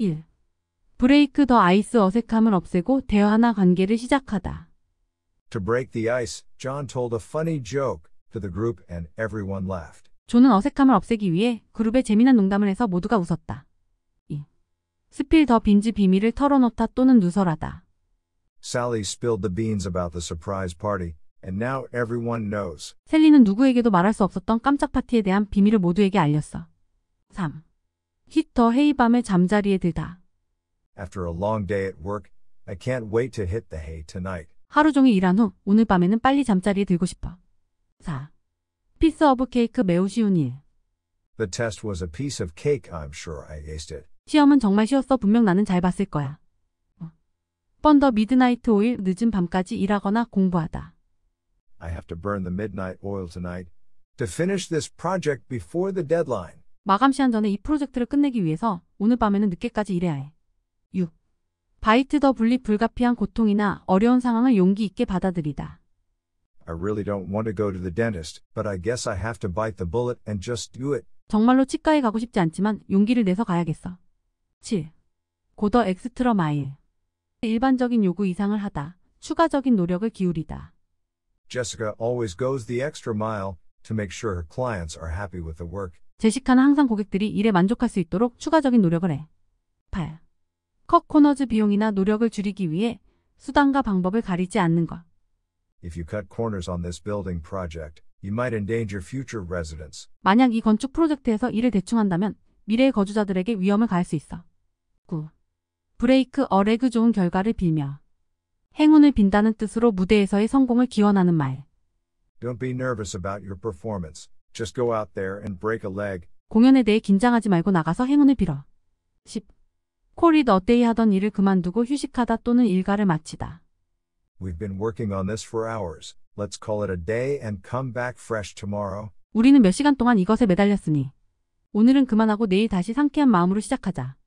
1. 브레이크 더 아이스 어색함을 없애고 대화나 관계를 시작하다. To break the ice, John told a funny joke to the group and everyone laughed. 존은 어색함을 없애기 위해 그룹에 재미난 농담을 해서 모두가 웃었다. 2. 스필 더 빈즈 비밀을 털어놓다 또는 누설하다. Sally spilled the beans about the surprise party, and now everyone knows. 셀리는 누구에게도 말할 수 없었던 깜짝 파티에 대한 비밀을 모두에게 알렸어. 3. 히터 헤이밤의 잠자리에 들다. After a long day at work, I can't wait to hit the hay tonight. 하루 종일 일한 후 오늘 밤에는 빨리 잠자리에 들고 싶어. 4. 피스 오브 케이크 매우 쉬운 일. The test was a piece of cake. I'm sure I aced it. 시험은 정말 쉬웠어. 분명 나는 잘 봤을 거야. 뻔더 미드나이트 오일 늦은 밤까지 일하거나 공부하다. I have to burn the midnight oil tonight to finish this project before the deadline. 마감 시한 전에 이 프로젝트를 끝내기 위해서 오늘 밤에는 늦게까지 일해야 해. 6. 바이트 더 분리 불가피한 고통이나 어려운 상황을 용기 있게 받아들이다. I really don't want to go to the dentist, but I guess I have to bite the bullet and just do it. 정말로 치과에 가고 싶지 않지만 용기를 내서 가야겠어. 7. 고더 엑스트라 마일. 일반적인 요구 이상을 하다. 추가적인 노력을 기울이다. Jessica always goes the extra mile to make sure her clients are happy with the work 제시카는 항상 고객들이 일에 만족할 수 있도록 추가적인 노력을 해. 8. 컷 코너즈 비용이나 노력을 줄이기 위해 수단과 방법을 가리지 않는 것. If you cut corners on this building project, you might endanger future residents. 만약 이 건축 프로젝트에서 일을 대충 한다면 미래의 거주자들에게 위험을 가할 수 있어. 9. 브레이크 어레그 좋은 결과를 빌며 행운을 빈다는 뜻으로 무대에서의 성공을 기원하는 말. Don't be nervous about your performance. Just go out there and break a leg. 공연에 대해 긴장하지 말고 나가서 행운을 빌어. 10. 콜이 너데이 하던 일을 그만두고 휴식하다 또는 일과를 마치다. We've been working on this for hours. Let's call it a day and come back fresh tomorrow. 우리는 몇 시간 동안 이것에 매달렸으니 오늘은 그만하고 내일 다시 상쾌한 마음으로 시작하자.